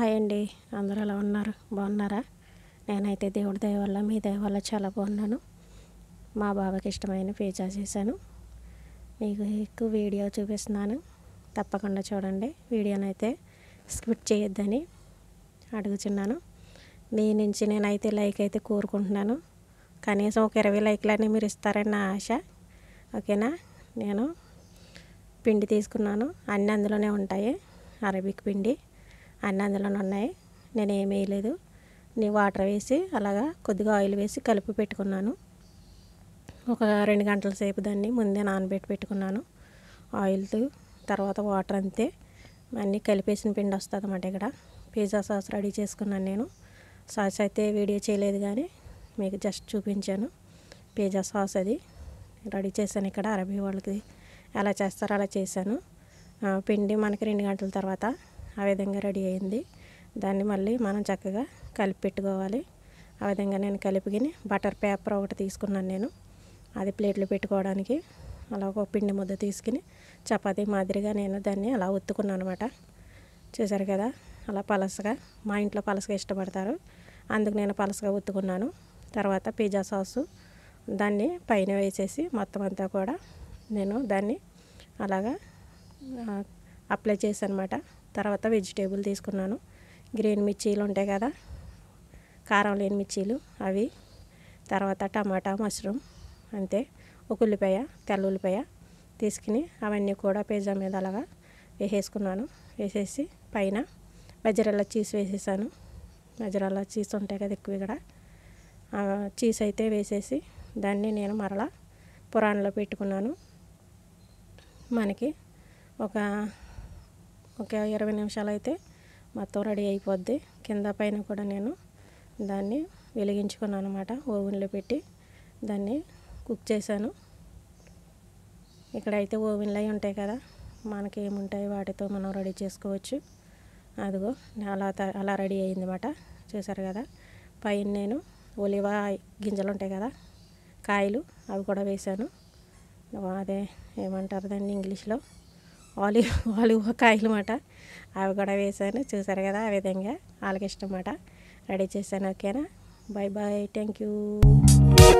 hi అండి అందరూ ఎలా ఉన్నారు బాగున్నారా నేనైతే దేవుడి దయ వల్ల మీ దయ వల్ల చాలా బాగున్నాను మా బాబాకి ఇష్టమైన పిజ్జా చేశాను మీకు వీడియో చూపిస్తున్నాను తప్పకుండా చూడండి వీడియోనైతే స్కిప్ చేయొద్దని అడుగుతున్నాను మీ నుంచి నేనైతే లైక్ అయితే కోరుకుంటున్నాను కనీసం ఒక ఇరవై లైక్లన్నీ మీరు ఇస్తారని నా ఆశ ఓకేనా నేను పిండి తీసుకున్నాను అన్నీ అందులోనే ఉంటాయి అరబిక్ పిండి అన్నీ అందులోనే ఉన్నాయి నేను ఏం వేయలేదు నేను వాటర్ వేసి అలాగా కొద్దిగా ఆయిల్ వేసి కలిపి పెట్టుకున్నాను ఒక రెండు గంటల సేపు దాన్ని ముందే నానబెట్టి పెట్టుకున్నాను ఆయిల్తో తర్వాత వాటర్ అంతే అన్నీ కలిపేసిన పిండి వస్తుంది అన్నమాట ఇక్కడ పిజ్జా సాస్ రెడీ చేసుకున్నాను నేను సాస్ అయితే వీడియో చేయలేదు కానీ మీకు జస్ట్ చూపించాను పిజ్జా సాస్ అది రెడీ చేశాను ఇక్కడ అరబీ వాళ్ళకి ఎలా చేస్తారో అలా చేశాను పిండి మనకి రెండు గంటల తర్వాత ఆ విధంగా రెడీ అయింది దాన్ని మళ్ళీ మనం చక్కగా కలిపి పెట్టుకోవాలి ఆ విధంగా నేను కలిపి బటర్ పేపర్ ఒకటి తీసుకున్నాను నేను అది ప్లేట్లు పెట్టుకోవడానికి అలా ఒక పిండి ముద్ద తీసుకుని చపాతీ మాదిరిగా నేను దాన్ని అలా ఉత్తుకున్నాను అనమాట చూసారు కదా అలా పలసగా మా ఇంట్లో పలసగా ఇష్టపడతారు అందుకు నేను పలసగా ఉత్తుకున్నాను తర్వాత పిజ్జా సాసు దాన్ని పైన వేసేసి మొత్తం అంతా కూడా నేను దాన్ని అలాగా అప్లై చేశాను అనమాట తర్వాత వెజిటేబుల్ తీసుకున్నాను గ్రీన్ మిర్చీలు ఉంటాయి కదా కారం లేని మిర్చీలు అవి తర్వాత టమాటా మష్రూమ్ అంతే ఒక ఉల్లిపాయ తెల్ల ఉల్లిపాయ తీసుకుని అవన్నీ కూడా పిజ్జా మీద అలాగా వేసేసుకున్నాను వేసేసి పైన మజ్జరల్లా చీజ్ వేసేసాను మజ్జరల్లా చీజ్ ఉంటాయి కదా ఎక్కువ ఇక్కడ చీజ్ అయితే వేసేసి దాన్ని నేను మరలా పురాణంలో పెట్టుకున్నాను మనకి ఒక ఒక ఇరవై నిమిషాలు అయితే మొత్తం రెడీ అయిపోద్ది కింద పైన కూడా నేను దాన్ని వెలిగించుకున్నాను అనమాట ఓవెన్లో పెట్టి దాన్ని కుక్ చేశాను ఇక్కడైతే ఓవెన్లు అవి ఉంటాయి కదా మనకి ఏముంటాయి వాటితో మనం రెడీ చేసుకోవచ్చు అదిగో అలా అలా రెడీ అయిందన్నమాట చూసారు కదా పైన నేను ఒలివ గింజలు ఉంటాయి కదా కాయలు అవి కూడా వేశాను అదే ఏమంటారు దాన్ని ఇంగ్లీష్లో ఆలివ్ ఆలివ్ కాయలు అనమాట అవి కూడా వేసాను చూసారు కదా ఆ విధంగా వాళ్ళకి ఇష్టం అన్నమాట రెడీ చేశాను ఓకేనా బాయ్ బాయ్ థ్యాంక్ యూ